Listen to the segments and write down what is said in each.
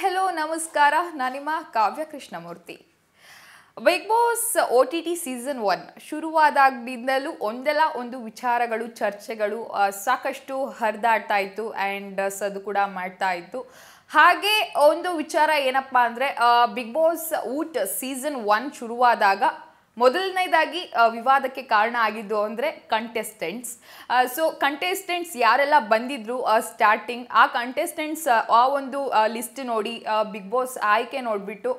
hello ನಮಸ್ಕಾರ ನಾನು ನಿಮ್ಮ Kavya Krishnamurthy big boss O T T season one ಶುರುವಾದಾಗಿಂದಲೂ ಒಂದೆಲ್ಲ ಒಂದು ವಿಚಾರಗಳು ಚರ್ಚೆಗಳು ಸಾಕಷ್ಟು ಹರಿದಾಡ್ತಾ ಇತ್ತು ಆ್ಯಂಡ್ ಸದು ಕೂಡ ಮಾಡ್ತಾ ಇತ್ತು ಹಾಗೆ ಒಂದು ವಿಚಾರ ಏನಪ್ಪ ಅಂದರೆ big boss OTT season one ಶುರುವಾದಾಗ ಮೊದಲನೇದಾಗಿ ವಿವಾದಕ್ಕೆ ಕಾರಣ ಆಗಿದ್ದು ಅಂದರೆ ಕಂಟೆಸ್ಟೆಂಟ್ಸ್ ಸೊ ಕಂಟೆಸ್ಟೆಂಟ್ಸ್ ಯಾರೆಲ್ಲ ಬಂದಿದ್ರು ಸ್ಟಾರ್ಟಿಂಗ್ ಆ ಕಂಟೆಸ್ಟೆಂಟ್ಸ್ ಆ ಒಂದು ಲಿಸ್ಟ್ ನೋಡಿ ಬಿಗ್ ಬಾಸ್ ಆಯ್ಕೆ ನೋಡಿಬಿಟ್ಟು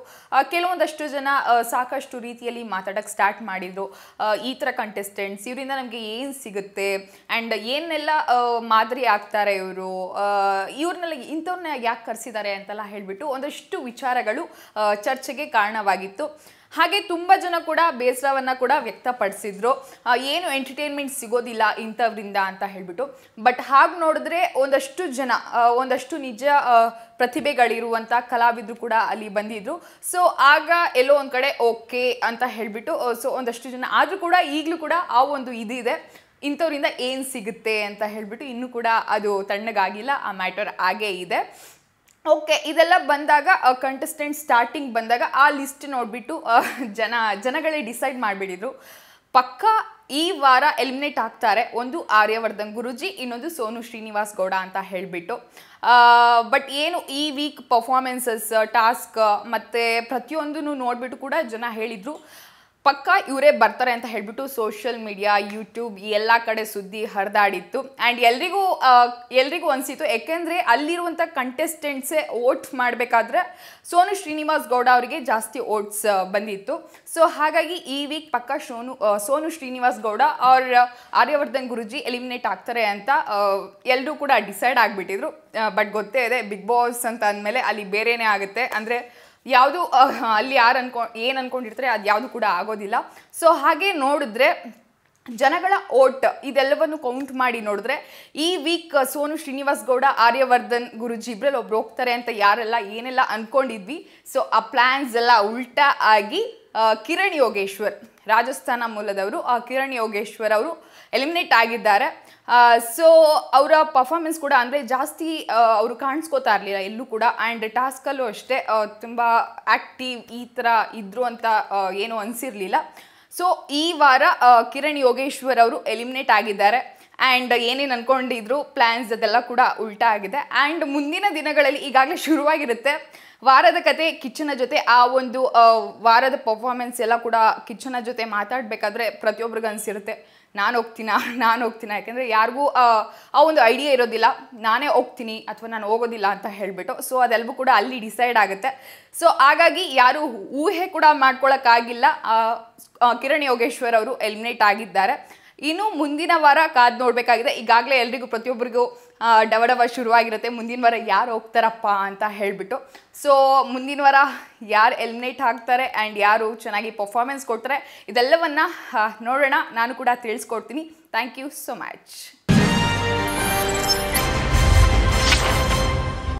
ಕೆಲವೊಂದಷ್ಟು ಜನ ಸಾಕಷ್ಟು ರೀತಿಯಲ್ಲಿ ಮಾತಾಡೋಕ್ಕೆ ಸ್ಟಾರ್ಟ್ ಮಾಡಿದರು ಈ ಥರ ಕಂಟೆಸ್ಟೆಂಟ್ಸ್ ಇವರಿಂದ ನಮಗೆ ಏನು ಸಿಗುತ್ತೆ ಆ್ಯಂಡ್ ಏನೆಲ್ಲ ಮಾದರಿ ಆಗ್ತಾರೆ ಇವರು ಇವ್ರನ್ನೆಲ್ಲ ಇಂಥವ್ರನ್ನ ಯಾಕೆ ಕರೆಸಿದ್ದಾರೆ ಅಂತೆಲ್ಲ ಹೇಳಿಬಿಟ್ಟು ಒಂದಷ್ಟು ವಿಚಾರಗಳು ಚರ್ಚೆಗೆ ಕಾರಣವಾಗಿತ್ತು ಹಾಗೆ ತುಂಬ ಜನ ಕೂಡ ಬೇಸರವನ್ನು ಕೂಡ ವ್ಯಕ್ತಪಡಿಸಿದ್ರು ಏನು ಎಂಟರ್ಟೈನ್ಮೆಂಟ್ ಸಿಗೋದಿಲ್ಲ ಇಂಥವರಿಂದ ಅಂತ ಹೇಳಿಬಿಟ್ಟು ಬಟ್ ಹಾಗೆ ನೋಡಿದ್ರೆ ಒಂದಷ್ಟು ಜನ ಒಂದಷ್ಟು ನಿಜ ಪ್ರತಿಭೆಗಳಿರುವಂಥ ಕಲಾವಿದರು ಕೂಡ ಅಲ್ಲಿ ಬಂದಿದ್ರು ಸೊ ಆಗ ಎಲ್ಲೋ ಒಂದು ಕಡೆ ಓಕೆ ಅಂತ ಹೇಳಿಬಿಟ್ಟು ಸೊ ಒಂದಷ್ಟು ಜನ ಆದರೂ ಕೂಡ ಈಗಲೂ ಕೂಡ ಆ ಒಂದು ಇದಿದೆ ಇಂಥವರಿಂದ ಏನು ಸಿಗುತ್ತೆ ಅಂತ ಹೇಳಿಬಿಟ್ಟು ಇನ್ನೂ ಕೂಡ ಅದು ತಣ್ಣಗಾಗಿಲ್ಲ ಆ ಮ್ಯಾಟರ್ ಹಾಗೇ ಇದೆ ಓಕೆ ಇದೆಲ್ಲ ಬಂದಾಗ ಕಂಟೆಸ್ಟೆಂಟ್ ಸ್ಟಾರ್ಟಿಂಗ್ ಬಂದಾಗ ಆ ಲಿಸ್ಟ್ ನೋಡಿಬಿಟ್ಟು ಜನ ಜನಗಳೇ ಡಿಸೈಡ್ ಮಾಡಿಬಿಟ್ಟಿದ್ರು ಪಕ್ಕ ಈ ವಾರ ಎಲಿಮಿನೇಟ್ ಆಗ್ತಾರೆ ಒಂದು ಆರ್ಯವರ್ಧನ್ ಗುರುಜಿ ಇನ್ನೊಂದು ಸೋನು ಶ್ರೀನಿವಾಸ್ ಗೌಡ ಅಂತ ಹೇಳಿಬಿಟ್ಟು ಬಟ್ ಏನು ಈ ವೀಕ್ ಪರ್ಫಾರ್ಮೆನ್ಸಸ್ ಟಾಸ್ಕ್ ಮತ್ತು ಪ್ರತಿಯೊಂದನ್ನು ನೋಡಿಬಿಟ್ಟು ಕೂಡ ಜನ ಹೇಳಿದರು ಪಕ್ಕ ಇವರೇ ಬರ್ತಾರೆ ಅಂತ ಹೇಳ್ಬಿಟ್ಟು ಸೋಷಿಯಲ್ ಮೀಡಿಯಾ ಯೂಟ್ಯೂಬ್ ಎಲ್ಲ ಕಡೆ ಸುದ್ದಿ ಹರಿದಾಡಿತ್ತು ಆ್ಯಂಡ್ ಎಲ್ರಿಗೂ ಎಲ್ರಿಗೂ ಅನಿಸಿತ್ತು ಯಾಕೆಂದರೆ ಅಲ್ಲಿರುವಂಥ ಕಂಟೆಸ್ಟೆಂಟ್ಸೇ ಓಟ್ ಮಾಡಬೇಕಾದ್ರೆ ಸೋನು ಶ್ರೀನಿವಾಸ್ ಗೌಡ ಅವರಿಗೆ ಜಾಸ್ತಿ ಓಟ್ಸ್ ಬಂದಿತ್ತು ಸೊ ಹಾಗಾಗಿ ಈ ವೀಕ್ ಪಕ್ಕ ಸೋನು ಸೋನು ಶ್ರೀನಿವಾಸ್ ಗೌಡ ಅವ್ರ ಆರ್ಯವರ್ಧನ್ ಗುರುಜಿ ಎಲಿಮಿನೇಟ್ ಆಗ್ತಾರೆ ಅಂತ ಎಲ್ಲರೂ ಕೂಡ ಡಿಸೈಡ್ ಆಗಿಬಿಟ್ಟಿದ್ರು ಬಟ್ ಗೊತ್ತೇ ಇದೆ ಬಿಗ್ ಬಾಸ್ ಅಂತ ಅಂದಮೇಲೆ ಅಲ್ಲಿ ಬೇರೆಯೇ ಆಗುತ್ತೆ ಅಂದರೆ ಯಾವುದು ಅಲ್ಲಿ ಯಾರು ಅನ್ಕೊ ಏನು ಅನ್ಕೊಂಡಿರ್ತಾರೆ ಅದು ಯಾವುದು ಕೂಡ ಆಗೋದಿಲ್ಲ ಸೊ ಹಾಗೆ ನೋಡಿದ್ರೆ ಜನಗಳ ಓಟ್ ಇದೆಲ್ಲವನ್ನು ಕೌಂಟ್ ಮಾಡಿ ನೋಡಿದ್ರೆ ಈ ವೀಕ್ ಸೋನು ಶ್ರೀನಿವಾಸ್ ಗೌಡ ಆರ್ಯವರ್ಧನ್ ಗುರುಜಿ ಇಬ್ಬರಲ್ಲಿ ಒಬ್ರು ಹೋಗ್ತಾರೆ ಅಂತ ಯಾರೆಲ್ಲ ಏನೆಲ್ಲ ಅಂದ್ಕೊಂಡಿದ್ವಿ ಸೊ ಆ ಪ್ಲ್ಯಾನ್ಸ್ ಎಲ್ಲ ಉಲ್ಟಾ ಆಗಿ ಕಿರಣ್ ಯೋಗೇಶ್ವರ್ ರಾಜಸ್ಥಾನ ಮೂಲದವರು ಕಿರಣ್ ಯೋಗೇಶ್ವರ್ ಅವರು ಎಲಿಮಿನೇಟ್ ಆಗಿದ್ದಾರೆ ಸೊ ಅವರ ಪರ್ಫಾರ್ಮೆನ್ಸ್ ಕೂಡ ಅಂದರೆ ಜಾಸ್ತಿ ಅವರು ಕಾಣಿಸ್ಕೋತಾ ಇರಲಿಲ್ಲ ಎಲ್ಲೂ ಕೂಡ ಆ್ಯಂಡ್ ಟಾಸ್ಕಲ್ಲೂ ಅಷ್ಟೇ ತುಂಬ ಆ್ಯಕ್ಟಿವ್ ಈ ಥರ ಇದ್ದರು ಅಂತ ಏನು ಅನಿಸಿರಲಿಲ್ಲ ಸೊ ಈ ವಾರ ಕಿರಣ್ ಯೋಗೇಶ್ವರ್ ಅವರು ಎಲಿಮಿನೇಟ್ ಆಗಿದ್ದಾರೆ ಆ್ಯಂಡ್ ಏನೇನು ಅಂದ್ಕೊಂಡಿದ್ರು ಪ್ಲ್ಯಾನ್ಸ್ ಅದೆಲ್ಲ ಕೂಡ ಉಲ್ಟಾ ಆಗಿದೆ ಆ್ಯಂಡ್ ಮುಂದಿನ ದಿನಗಳಲ್ಲಿ ಈಗಾಗಲೇ ಶುರುವಾಗಿರುತ್ತೆ ವಾರದ ಕತೆ ಕಿಚ್ಚನ ಜೊತೆ ಆ ಒಂದು ವಾರದ ಪರ್ಫಾರ್ಮೆನ್ಸ್ ಎಲ್ಲ ಕೂಡ ಕಿಚ್ಚನ ಜೊತೆ ಮಾತಾಡಬೇಕಾದ್ರೆ ಪ್ರತಿಯೊಬ್ರಿಗೂ ಅನಿಸಿರುತ್ತೆ ನಾನು ಹೋಗ್ತೀನ ನಾನು ಹೋಗ್ತೀನಿ ಯಾಕೆಂದರೆ ಯಾರಿಗೂ ಆ ಒಂದು ಐಡಿಯಾ ಇರೋದಿಲ್ಲ ನಾನೇ ಹೋಗ್ತೀನಿ ಅಥವಾ ನಾನು ಹೋಗೋದಿಲ್ಲ ಅಂತ ಹೇಳಿಬಿಟ್ಟು ಸೊ ಅದೆಲ್ಲವೂ ಕೂಡ ಅಲ್ಲಿ ಡಿಸೈಡ್ ಆಗುತ್ತೆ ಸೊ ಹಾಗಾಗಿ ಯಾರು ಊಹೆ ಕೂಡ ಮಾಡ್ಕೊಳ್ಳೋಕ್ಕಾಗಿಲ್ಲ ಕಿರಣ್ ಯೋಗೇಶ್ವರ್ ಅವರು ಎಲಿಮಿನೇಟ್ ಆಗಿದ್ದಾರೆ ಇನ್ನು ಮುಂದಿನ ವಾರ ಕಾದ್ ನೋಡಬೇಕಾಗಿದೆ ಈಗಾಗಲೇ ಎಲ್ರಿಗೂ ಪ್ರತಿಯೊಬ್ಬರಿಗೂ ಡವಡವ ಶುರುವಾಗಿರುತ್ತೆ ಮುಂದಿನ ವಾರ ಯಾರು ಹೋಗ್ತಾರಪ್ಪ ಅಂತ ಹೇಳಿಬಿಟ್ಟು ಸೊ ಮುಂದಿನ ವಾರ ಯಾರು ಎಲಿಮಿನೇಟ್ ಆಗ್ತಾರೆ ಆ್ಯಂಡ್ ಯಾರು ಚೆನ್ನಾಗಿ ಪರ್ಫಾರ್ಮೆನ್ಸ್ ಕೊಡ್ತಾರೆ ಇದೆಲ್ಲವನ್ನು ನೋಡೋಣ ನಾನು ಕೂಡ ತಿಳಿಸ್ಕೊಡ್ತೀನಿ ಥ್ಯಾಂಕ್ ಯು ಸೊ ಮಚ್